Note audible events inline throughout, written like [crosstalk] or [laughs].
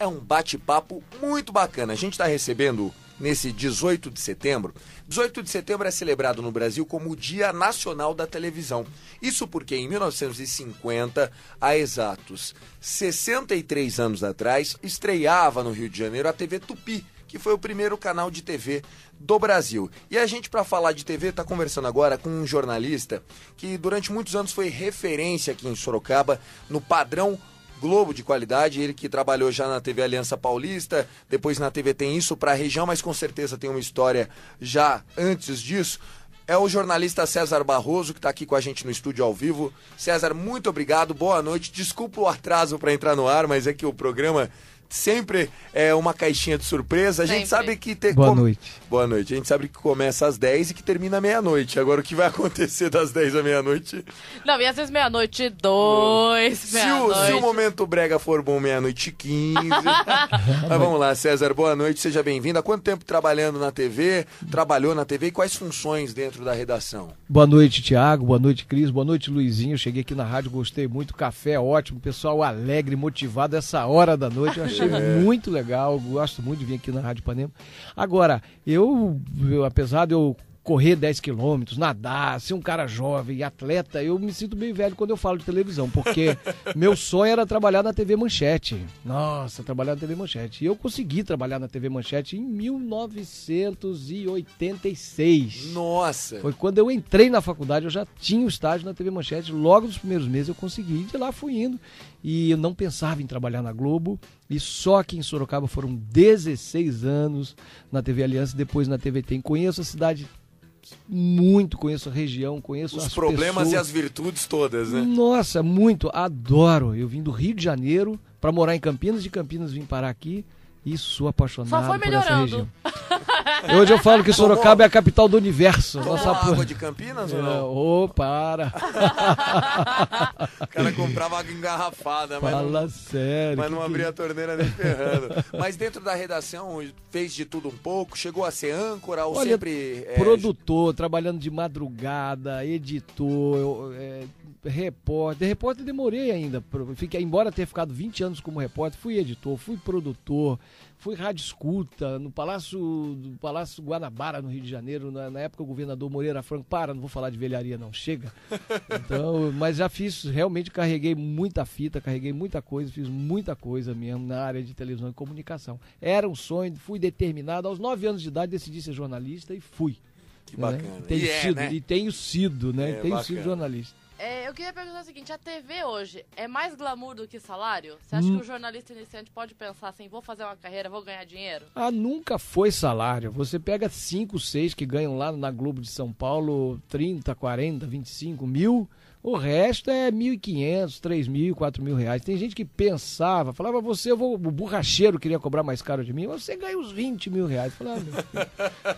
é um bate-papo muito bacana. A gente está recebendo nesse 18 de setembro. 18 de setembro é celebrado no Brasil como o Dia Nacional da Televisão. Isso porque em 1950, há exatos 63 anos atrás, estreava no Rio de Janeiro a TV Tupi, que foi o primeiro canal de TV do Brasil. E a gente, para falar de TV, está conversando agora com um jornalista que durante muitos anos foi referência aqui em Sorocaba no padrão Globo de qualidade, ele que trabalhou já na TV Aliança Paulista, depois na TV tem isso para a região, mas com certeza tem uma história já antes disso. É o jornalista César Barroso que está aqui com a gente no estúdio ao vivo. César, muito obrigado, boa noite. Desculpa o atraso para entrar no ar, mas é que o programa sempre é uma caixinha de surpresa. A gente sempre. sabe que tem. Boa com... noite. Boa noite. A gente sabe que começa às 10 e que termina meia-noite. Agora, o que vai [laughs] acontecer das 10 à meia-noite? Não, e às vezes meia-noite dois. Meia -noite. Se, o, se o momento brega for bom, meia-noite 15. [laughs] Mas vamos lá, César, boa noite, seja bem-vindo. Há quanto tempo trabalhando na TV? Trabalhou na TV e quais funções dentro da redação? Boa noite, Tiago. Boa noite, Cris. Boa noite, Luizinho. Cheguei aqui na rádio, gostei muito. Café ótimo, pessoal alegre, motivado. Essa hora da noite eu achei achei [laughs] é. muito legal, gosto muito de vir aqui na Rádio Panema. Agora, eu, eu apesar de eu correr 10 quilômetros, nadar, ser um cara jovem, atleta, eu me sinto bem velho quando eu falo de televisão, porque [laughs] meu sonho era trabalhar na TV Manchete. Nossa, trabalhar na TV Manchete. E eu consegui trabalhar na TV Manchete em 1986. Nossa! Foi quando eu entrei na faculdade, eu já tinha o estágio na TV Manchete, logo nos primeiros meses eu consegui, e de lá fui indo. E eu não pensava em trabalhar na Globo, e só aqui em Sorocaba foram 16 anos na TV Aliança, depois na TVT. E conheço a cidade muito, conheço a região, conheço os as problemas pessoas. e as virtudes todas, né? Nossa, muito, adoro. Eu vim do Rio de Janeiro para morar em Campinas, de Campinas vim parar aqui e sou apaixonado Só foi melhorando. por essa região. [laughs] Hoje eu falo que Sorocaba é a capital do universo. Tomou nossa água de Campinas é, ou não? É, ô, para. o cara comprava água engarrafada. Mas Fala não, sério. Mas não abria é a torneira nem ferrando. Mas dentro da redação fez de tudo um pouco? Chegou a ser âncora ou Olha, sempre... É... Produtor, trabalhando de madrugada, editor, eu, é, repórter. Repórter demorei ainda. Fiquei, embora ter ficado 20 anos como repórter, fui editor, fui produtor foi rádio escuta no Palácio, do Palácio Guanabara, no Rio de Janeiro, na, na, época o governador Moreira Franco, para, não vou falar de velharia não, chega. [laughs] Então, mas já fiz, realmente carreguei muita fita, carreguei muita coisa, fiz muita coisa mesmo na área de televisão e comunicação. Era um sonho, fui determinado, aos nove anos de idade decidi ser jornalista e fui. Que né? bacana. Tenho e, é, sido, é, né? e tenho sido, né? É, tenho bacana. sido jornalista. É, eu queria perguntar o seguinte: a TV hoje é mais glamour do que salário? Você acha hum. que o jornalista iniciante pode pensar assim, vou fazer uma carreira, vou ganhar dinheiro? Ah, nunca foi salário. Você pega 5, 6 que ganham lá na Globo de São Paulo 30, 40, 25 mil. O resto é 1.500, 3.000, 4.000 reais. Tem gente que pensava, falava, você, eu vou, o borracheiro queria cobrar mais caro de mim, você ganha uns 20 mil reais. Falava,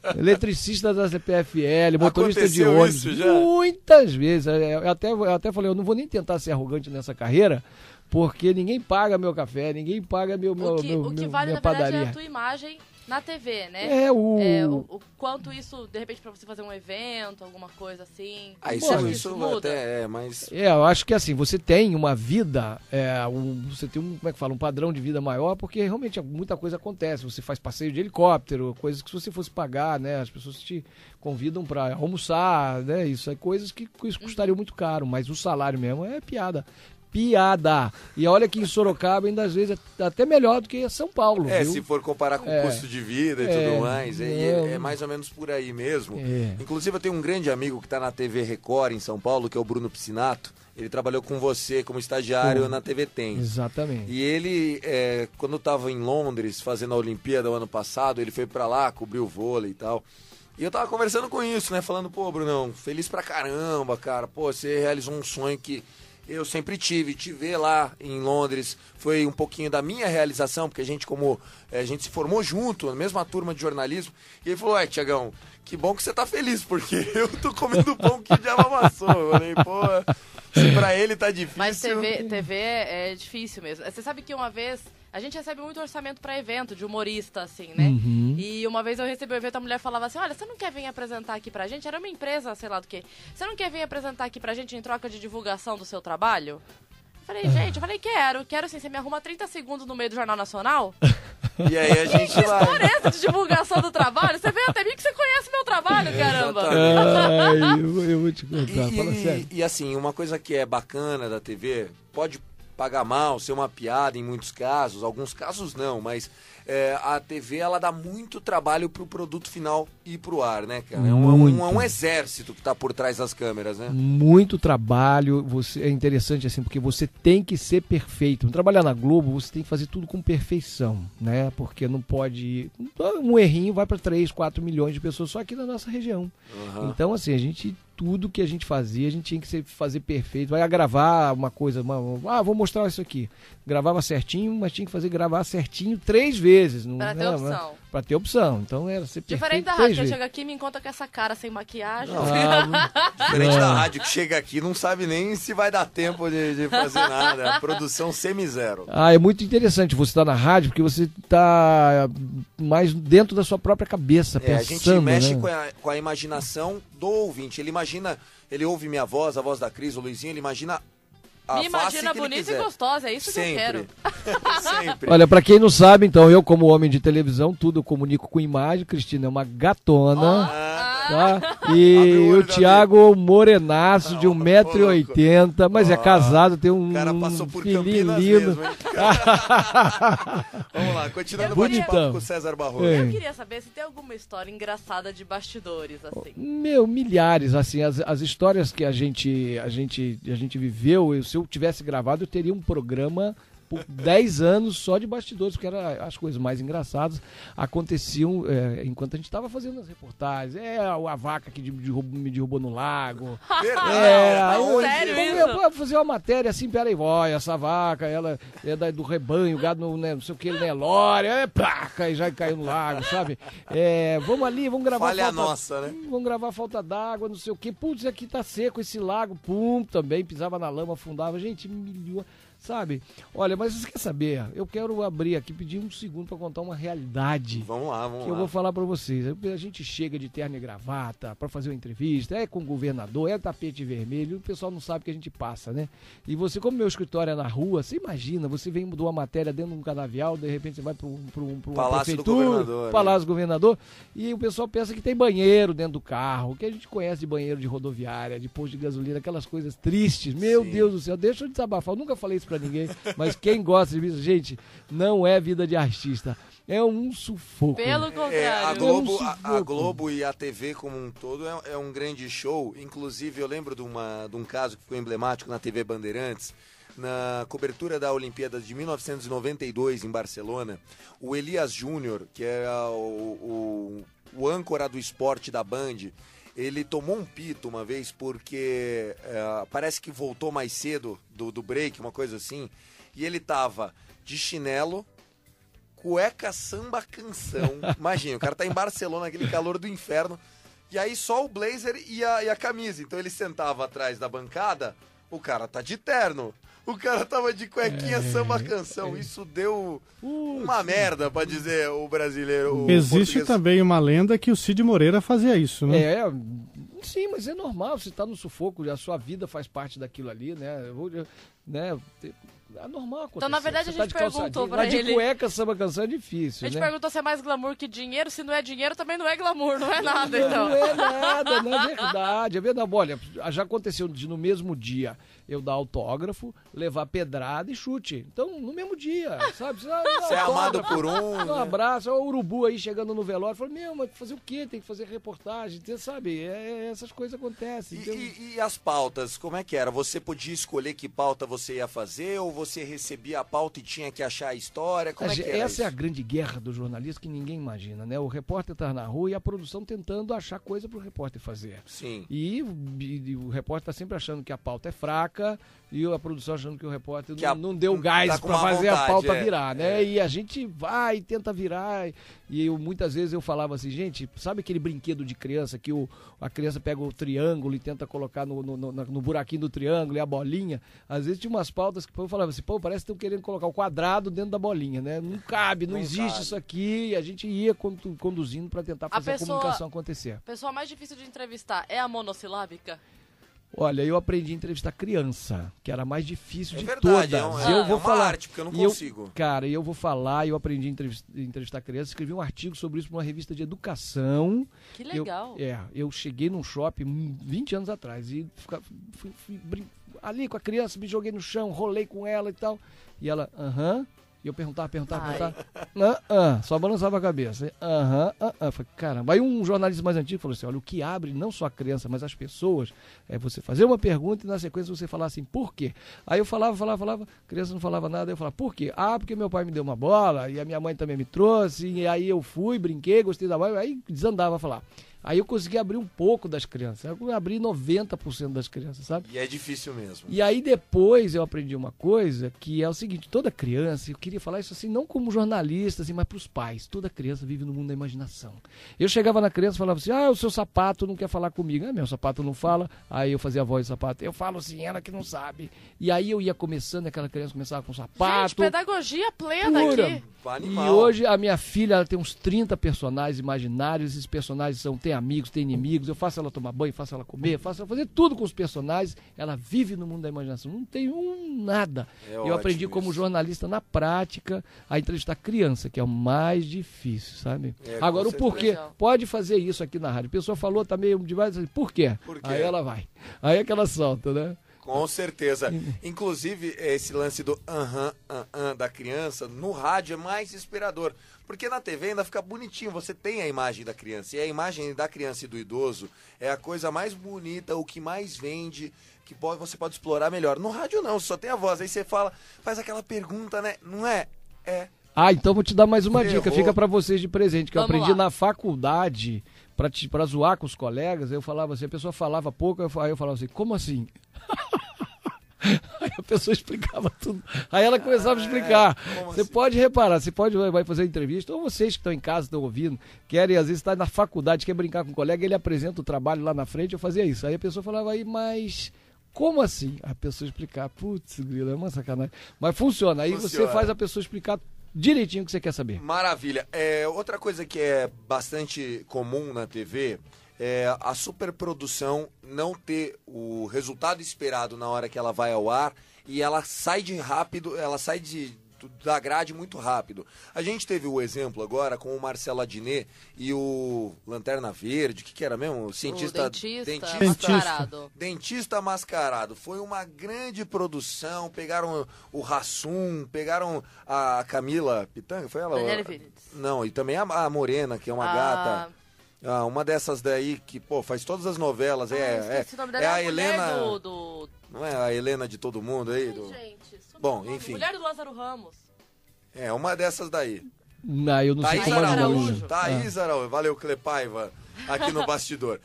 ah, [laughs] eletricista da CPFL, motorista Aconteceu de ônibus. Isso já? Muitas vezes. É, eu até, eu até falei, eu não vou nem tentar ser arrogante nessa carreira, porque ninguém paga meu café, ninguém paga meu, meu, o que, meu, o que meu, vale, minha na padaria. Verdade, é a tua imagem na TV, né? É o... é, o... o, quanto isso, de repente, pra você fazer um evento, alguma coisa assim. Ah, isso, isso, isso muda. até é, mas... É, eu acho que assim, você tem uma vida, é, um, você tem um, como é que fala, um padrão de vida maior, porque realmente muita coisa acontece. Você faz passeio de helicóptero, coisas que se você fosse pagar, né? As pessoas te convidam para almoçar, né? Isso é coisas que isso custaria uhum. muito caro, mas o salário mesmo é piada piada. E olha que em Sorocaba ainda às vezes é até melhor do que São Paulo. É, viu? se for comparar com o é. custo de vida e é. tudo mais, é, é, é mais ou menos por aí mesmo. É. Inclusive eu tenho um grande amigo que está na TV Record em São Paulo, que é o Bruno Piscinato. Ele trabalhou com você como estagiário na TV Tem. Exatamente. E ele, é, quando estava em Londres fazendo a Olimpíada o ano passado, ele foi para lá, cobriu vôlei e tal. E eu tava conversando com isso, né? Falando, pô, Brunão, feliz pra caramba, cara. Pô, você realizou um sonho que eu sempre tive. Te ver lá em Londres foi um pouquinho da minha realização, porque a gente como eh, a gente se formou junto, na mesma turma de jornalismo. E ele falou: "É, Tiagão, que bom que você tá feliz, porque [laughs] eu tô comendo pão que já amassou". Eu falei: "Pô, se para ele tá difícil". Mas TV, TV é, é difícil mesmo. Você sabe que uma vez a gente recebe muito orçamento para evento, de humorista, assim, né? Uhum. E uma vez eu recebi um evento, a mulher falava assim: Olha, você não quer vir apresentar aqui pra gente? Era uma empresa, sei lá do que. Você não quer vir apresentar aqui pra gente em troca de divulgação do seu trabalho? Eu falei, ah. gente, eu falei, quero, quero sim, você me arruma 30 segundos no meio do Jornal Nacional? [laughs] E aí a gente que lá. história é essa de divulgação do trabalho? Você veio até mim que você conhece meu trabalho, é, caramba. Ai, é, eu, eu, vou te contar, e, fala sério. E, e assim, uma coisa que é bacana da TV, pode pagar mal, ser uma piada em muitos casos, alguns casos não, mas é, a TV ela dá muito trabalho pro produto final ir pro ar, né, cara? É um, é um, é um, exército que tá por trás das câmeras, né? Muito trabalho, você, é interessante assim, porque você tem que ser perfeito. Trabalhar na Globo, você tem que fazer tudo com perfeição, né? Porque não pode. Um errinho vai para 3, 4 milhões de pessoas só aqui na nossa região. Uhum. Então, assim, a gente tudo que a gente fazia, a gente tinha que fazer perfeito. Vai gravar uma coisa, uma, ah, vou mostrar isso aqui. Gravava certinho, mas tinha que fazer gravar certinho três vezes. Não, pra ter opção para ter opção. Então era ser Diferente da ah, [laughs] rádio, que chega aqui e me encontra com essa cara sem maquiagem. diferente da rádio, que chega aqui não sabe nem se vai dar tempo de, de fazer nada. É a produção semi-zero. Ah, é muito interessante você estar tá na rádio, porque você está mais dentro da sua própria cabeça, é, pensando, A gente mexe né? com, a, com a imaginação do ouvinte. Ele imagina, ele ouve minha voz, a voz da Cris, o Luizinho, ele imagina a Me imagina bonita e gostosa, é isso Sempre. que eu quero. Sempre. [laughs] Olha, para quem não sabe, então, eu como homem de televisão, tudo comunico com imagem. Cristina é uma gatona. Oh. Ah. Tá? tá? E o, o Thiago é Morenaço, de 1,80m, mas é ah, casado, tem um, cara passou por filhinho lindo. Mesmo, [laughs] Vamos lá, continuando o papo com o César Barroso. É. Eu queria saber se tem alguma história engraçada de bastidores, assim. Meu, milhares, assim, as, as histórias que a gente, a, gente, a gente viveu, se eu tivesse gravado, eu teria um programa por 10 anos só de bastidores, porque era, as coisas mais engraçadas aconteciam é, enquanto a gente estava fazendo as reportagens. É a vaca que me derrubou no lago. é, [laughs] é, Sério como, Eu, fazer uma matéria assim, peraí, ó, essa vaca, ela é da, do rebanho, gado no, né, não sei o que, ele não é lória, é placa, e já caiu no lago, sabe? É, vamos ali, vamos gravar. Falha falta, a nossa, né? Vamos gravar falta d'água, não sei o que. Putz, aqui tá seco esse lago, pum, também pisava na lama, afundava. Gente, milhões. Sabe? Olha, mas você quer saber? Eu quero abrir aqui, pedir um segundo para contar uma realidade. Vamos lá, vamos que lá. Que eu vou falar para vocês. A gente chega de terno e gravata para fazer uma entrevista, é com o governador, é tapete vermelho, o pessoal não sabe o que a gente passa, né? E você, como meu escritório é na rua, você imagina, você vem de uma matéria dentro de um canavial, de repente você vai para um, pra um Palácio do Governador. Né? Palácio né? Governador, e o pessoal pensa que tem banheiro dentro do carro, que a gente conhece de banheiro de rodoviária, de posto de gasolina, aquelas coisas tristes. Meu Sim. Deus do céu, deixa eu desabafar. Eu nunca falei isso pra para ninguém, mas quem gosta de mim, gente, não é vida de artista. É um sufoco. Pelo é, contrário. É, a, Globo, é um a, a, Globo e a TV como um todo é, é um grande show. Inclusive, eu lembro de, uma, de um caso que ficou emblemático na TV Bandeirantes na cobertura da Olimpíada de 1992 em Barcelona, o Elias Júnior, que era o, o, o âncora do esporte da Band, ele tomou um pito uma vez porque é, parece que voltou mais cedo do, do break, uma coisa assim. E ele tava de chinelo, cueca samba canção. [laughs] Imagina, o cara tá em Barcelona, aquele calor do inferno. E aí só o blazer e a, e a camisa. Então ele sentava atrás da bancada o cara tá de terno. O cara tava de cuequinha é, samba canção. É. Isso deu uma merda, pra dizer o brasileiro. O Existe português. também uma lenda que o Cid Moreira fazia isso, né? É, sim, mas é normal. Você tá no sufoco, a sua vida faz parte daquilo ali, né? Eu, eu, né? É normal acontecer. Então, na verdade, você a gente tá perguntou calça... pra de ele. de cueca, samba canção é difícil. A gente né? perguntou se é mais glamour que dinheiro. Se não é dinheiro, também não é glamour, não é nada, não, então. Não é nada, não é [laughs] verdade. É verdade. Olha, já aconteceu de no mesmo dia eu dar autógrafo, levar pedrada e chute. Então, no mesmo dia, sabe? Você [laughs] é amado por um. Um né? abraço, olha é o urubu aí chegando no velório, Falei, Meu, mas fazer o quê? Tem que fazer reportagem, você sabe? É, é, essas coisas acontecem. E, então... e, e, as pautas, como é que era? Você podia escolher que pauta você ia fazer ou você recebia a pauta e tinha que achar a história? Como é, é que era? Essa isso? é a grande guerra do jornalista que ninguém imagina, né? O repórter tá na rua e a produção tentando achar coisa pro repórter fazer. Sim. E, e o repórter tá sempre achando que a pauta é fraca e a produção achando que o repórter que não, a, não, deu gás tá para fazer vontade, a pauta é, virar, né? É. E a gente vai, tenta virar. E eu, muitas vezes eu falava assim, gente, sabe aquele brinquedo de criança que o, a criança pega o triângulo e tenta colocar no, no, no, no buraquinho do triângulo e a bolinha? Às vezes tinha umas pautas que eu falava assim, pô, parece que estão querendo colocar o quadrado dentro da bolinha, né? Não cabe, não, não existe cabe. isso aqui. E a gente ia conduzindo para tentar fazer a, pessoa, a comunicação acontecer. A pessoa mais difícil de entrevistar é a monossilábica? Olha, eu aprendi a entrevistar criança, que era mais difícil é de verdade, todas. É, verdade, eu é, vou falar, arte, porque eu não consigo. Eu, cara, eu vou falar, eu aprendi a entrevistar, entrevistar criança, escrevi um artigo sobre isso para uma revista de educação. Que legal. Eu, é, eu cheguei num shopping 20 hum, anos atrás e fui, fui, fui, ali com a criança, me joguei no chão, rolei com ela e tal. E ela, aham. Uh -huh, e eu perguntava, perguntava, Ai. perguntava. Ah, ah, só balançava a cabeça. Aham, ah, ah. Falei, caramba. Aí um jornalista mais antigo falou assim: olha, o que abre não só a criança, mas as pessoas é você fazer uma pergunta e na sequência você falar assim, por quê? Aí eu falava, falava, falava, a criança não falava nada, eu falava, por quê? Ah, porque meu pai me deu uma bola, e a minha mãe também me trouxe, e aí eu fui, brinquei, gostei da bola, aí desandava a falar. Aí eu consegui abrir um pouco das crianças. Eu abri 90% das crianças, sabe? E é difícil mesmo. E aí depois eu aprendi uma coisa que é o seguinte: toda criança, eu queria falar isso assim, não como jornalista, assim, mas para os pais. Toda criança vive no mundo da imaginação. Eu chegava na criança e falava assim: ah, o seu sapato não quer falar comigo. Ah, meu sapato não fala. Aí eu fazia a voz do sapato. Eu falo assim, ela que não sabe. E aí eu ia começando, aquela criança começava com sapato. Gente, pedagogia plena pura. aqui. E hoje a minha filha ela tem uns 30 personagens imaginários. Esses personagens são teatros amigos, tem inimigos, eu faço ela tomar banho, faço ela comer, faço ela fazer tudo com os personagens. Ela vive no mundo da imaginação. Não tem um nada. É eu aprendi isso. como jornalista na prática a entrevistar criança, que é o mais difícil, sabe? É, Agora, o porquê. Pode fazer isso aqui na rádio. A pessoa falou, tá meio demais, por quê? Por quê? Aí ela vai. Aí é que ela solta, né? Com certeza. Inclusive, esse lance do aham, uh aham -huh, uh -huh, da criança no rádio é mais inspirador. Porque na TV ainda fica bonitinho, você tem a imagem da criança. E a imagem da criança e do idoso é a coisa mais bonita, o que mais vende, que você pode explorar melhor. No rádio não, só tem a voz. Aí você fala, faz aquela pergunta, né? Não é? É. Ah, então vou te dar mais uma Errou. dica, fica para vocês de presente, que Vamos eu aprendi lá. na faculdade para zoar com os colegas, eu falava assim, a pessoa falava pouco, aí eu falava assim, como assim? [laughs] [laughs] a pessoa explicava tudo. Aí ela começava ah, a explicar. É, você assim? pode reparar, você pode vai fazer entrevista, ou vocês que estão em casa, estão ouvindo, querem, às vezes, estar tá na faculdade, quer brincar com um colega, ele apresenta o trabalho lá na frente, eu fazia isso. Aí a pessoa falava, aí, mas. Como assim? A pessoa explicar. Putz, grilo, é uma sacanagem. Mas funciona. Aí funciona. você faz a pessoa explicar direitinho o que você quer saber. Maravilha. É, outra coisa que é bastante comum na TV é, a superprodução não ter o resultado esperado na hora que ela vai ao ar e ela sai de rápido, ela sai de, da grade muito rápido. A gente teve o exemplo agora com o Marcelo Adnet e o Lanterna Verde, que que era mesmo? O cientista o dentista, dentista, mascarado. Dentista mascarado. Foi uma grande produção, pegaram o Rassum, pegaram a Camila Pitanga, foi ela? Não, e também a, a Morena, que é uma a... Ah, gata. Ah, uma dessas daí que, pô, faz todas as novelas. Ah, é, é, é a Helena. Do, do... Não é a Helena de todo mundo aí? Do... Ai, gente, Bom, enfim. Mulher do Lázaro Ramos. É, uma dessas daí. Não, eu não Thaís sei como é Araújo. Araújo. Thaís ah. Araújo. Valeu, Clepaiva, aqui no [laughs] bastidor.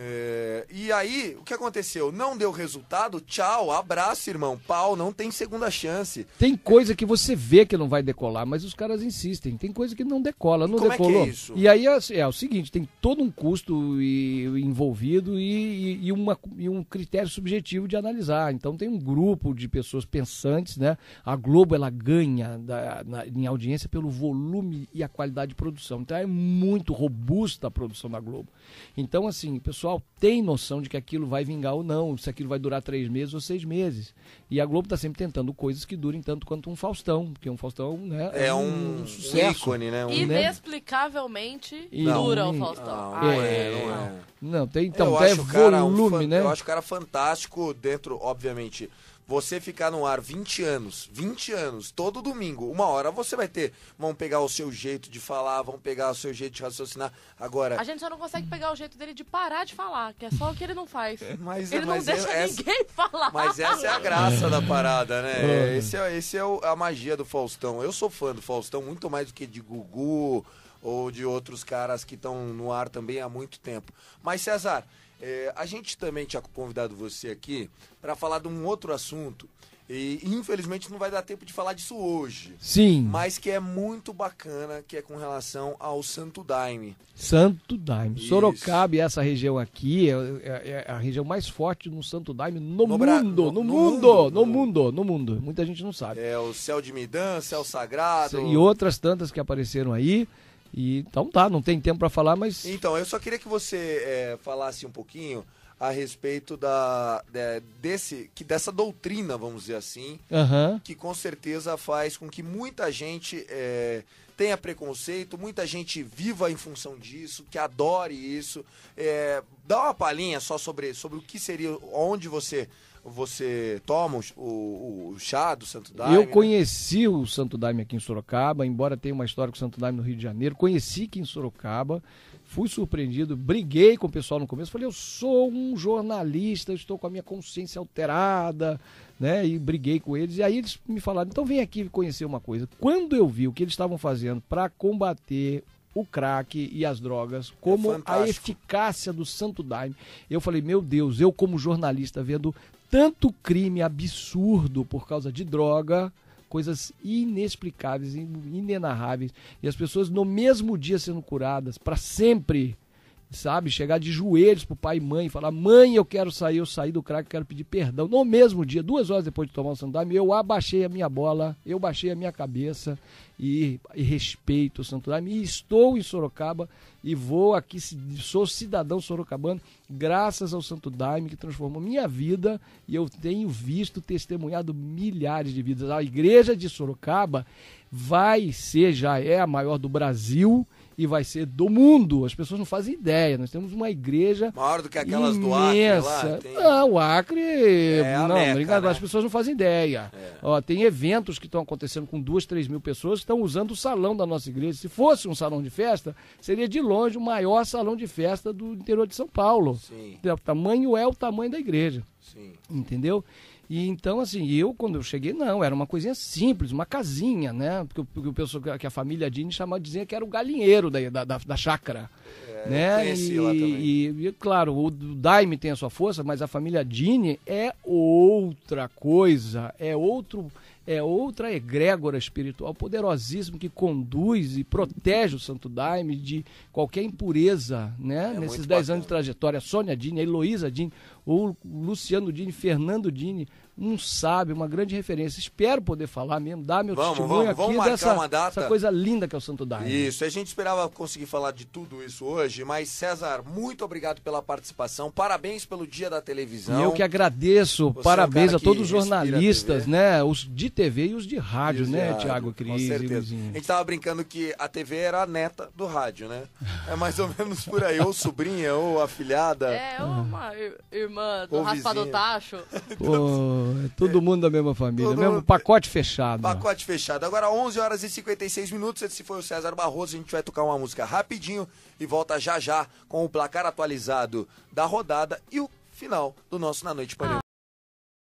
É, e aí, o que aconteceu? Não deu resultado? Tchau, abraço, irmão. Pau, não tem segunda chance. Tem coisa que você vê que não vai decolar, mas os caras insistem. Tem coisa que não decola, não Como decolou. É que é isso? E aí é, é, o seguinte: tem todo um custo e, envolvido e, e, uma, e um critério subjetivo de analisar. Então tem um grupo de pessoas pensantes, né? A Globo ela ganha da, na, em audiência pelo volume e a qualidade de produção. Então é muito robusta a produção da Globo. Então, assim, pessoal pessoal tem noção de que aquilo vai vingar ou não, se aquilo vai durar três meses ou seis meses. E a Globo está sempre tentando coisas que durem tanto quanto um Faustão, porque um Faustão né, é, é um, um, sucesso. ícone, né? Um... Inexplicavelmente não, dura o Faustão. Não, ah, é, é, não é. Não, tem, então, eu até volume, um né? Eu acho o cara fantástico dentro, obviamente você ficar no ar 20 anos, 20 anos, todo domingo, uma hora você vai ter. Vão pegar o seu jeito de falar, vão pegar o seu jeito de raciocinar. Agora. A gente só não consegue pegar o jeito dele de parar de falar, que é só o que ele não faz. É, mas, é, ele mas não é, deixa essa, ninguém [laughs] falar. Mas essa é a graça da parada, né? Esse é, esse é o, a magia do Faustão. Eu sou fã do Faustão muito mais do que de Gugu ou de outros caras que estão no ar também há muito tempo. Mas, César, é, a gente também tinha convidado você aqui para falar de um outro assunto. E infelizmente não vai dar tempo de falar disso hoje. Sim. Mas que é muito bacana, que é com relação ao Santo Daime. Santo Daime. Isso. Sorocaba e essa região aqui é, é, é a região mais forte no Santo Daime no, no, mundo, no, no mundo, mundo, no, mundo, no mundo, no mundo. Muita gente não sabe. É o céu de Midan, céu sagrado. E outras tantas que apareceram aí. E, então tá, não tem tempo para falar, mas. Então, eu só queria que você é, falasse um pouquinho a respeito da, de, é, desse, que dessa doutrina, vamos dizer assim, uhum. que com certeza faz com que muita gente é, tenha preconceito, muita gente viva em função disso, que adore isso. É, dá uma palhinha só sobre, sobre o que seria, onde você você toma o, o, o chá do Santo Daime? Eu né? conheci o Santo Daime aqui em Sorocaba, embora tenha uma história com o Santo Daime no Rio de Janeiro, conheci aqui em Sorocaba fui surpreendido, briguei com o pessoal no começo, falei, eu sou um jornalista, estou com a minha consciência alterada, né? E briguei com eles. E aí eles me falaram, então vem aqui conhecer uma coisa. Quando eu vi o que eles estavam fazendo para combater o crack e as drogas, como é a eficácia do Santo Daime, eu falei, meu Deus, eu como jornalista vendo tanto crime absurdo por causa de droga, coisas inexplicáveis, inenarráveis. E as pessoas no mesmo dia sendo curadas, para sempre sabe? Chegar de joelhos pro pai e mãe, falar: mãe, eu quero sair, eu saí do crack, eu quero pedir perdão. No mesmo dia, duas horas depois de tomar o sandália, eu abaixei a minha bola, eu baixei a minha cabeça e, e respeito o santo daime. E estou em Sorocaba e vou aqui, sou cidadão sorocabano graças ao Santo Daime que transformou minha vida e eu tenho visto, testemunhado milhares de vidas. A igreja de Sorocaba vai ser, já é a maior do Brasil e vai ser do mundo. As pessoas não fazem ideia. Nós temos uma igreja. Maior do que aquelas imensa. do Acre. Lá, tem... Não, o Acre. É, não, Meca, não né? as pessoas não fazem ideia. É. Ó, tem eventos que estão acontecendo com duas, três mil pessoas que estão usando o salão da nossa igreja. Se fosse um salão de festa, seria de longe o maior salão de festa do interior de São Paulo. Sim. O tamanho é o tamanho da igreja. Sim. Entendeu? E então, assim, eu quando eu cheguei, não, era uma coisinha simples, uma casinha, né? Porque, porque o pessoal que a família Dini chamava, dizia que era o galinheiro da, da, da, chácara. É, né? E, e, e, claro, o Daime tem a sua força, mas a família Dini é outra coisa, é outro é outra egrégora espiritual poderosíssima que conduz e protege o Santo Daime de qualquer impureza, né? É Nesses 10 anos de trajetória, a Sônia Dini, a Heloísa Dini, o Luciano Dini, Fernando Dini, um sábio, uma grande referência. Espero poder falar mesmo, dar meu vamos, testemunho vamos, vamos aqui dessa, dessa coisa linda que é o Santo Daime. Isso, a gente esperava conseguir falar de tudo isso hoje, mas César, muito obrigado pela participação, parabéns pelo Dia da Televisão. E eu que agradeço, Você é parabéns é a todos os jornalistas, né, os de TV e os de rádio, Isso, né, Tiago, Cris e Luzinho. A gente tava brincando que a TV era a neta do rádio, né? É mais ou [laughs] menos por aí, ou sobrinha, ou afilhada. É, ou é uma irmã irmã do raspar tacho. [laughs] Pô, é todo mundo da mesma família, todo mesmo mundo... pacote fechado. Pacote fechado. Agora 11 horas e 56 minutos, esse foi o César Barroso, a gente vai tocar uma música rapidinho e volta já já com o placar atualizado da rodada e o final do nosso Na Noite Panema. Ah.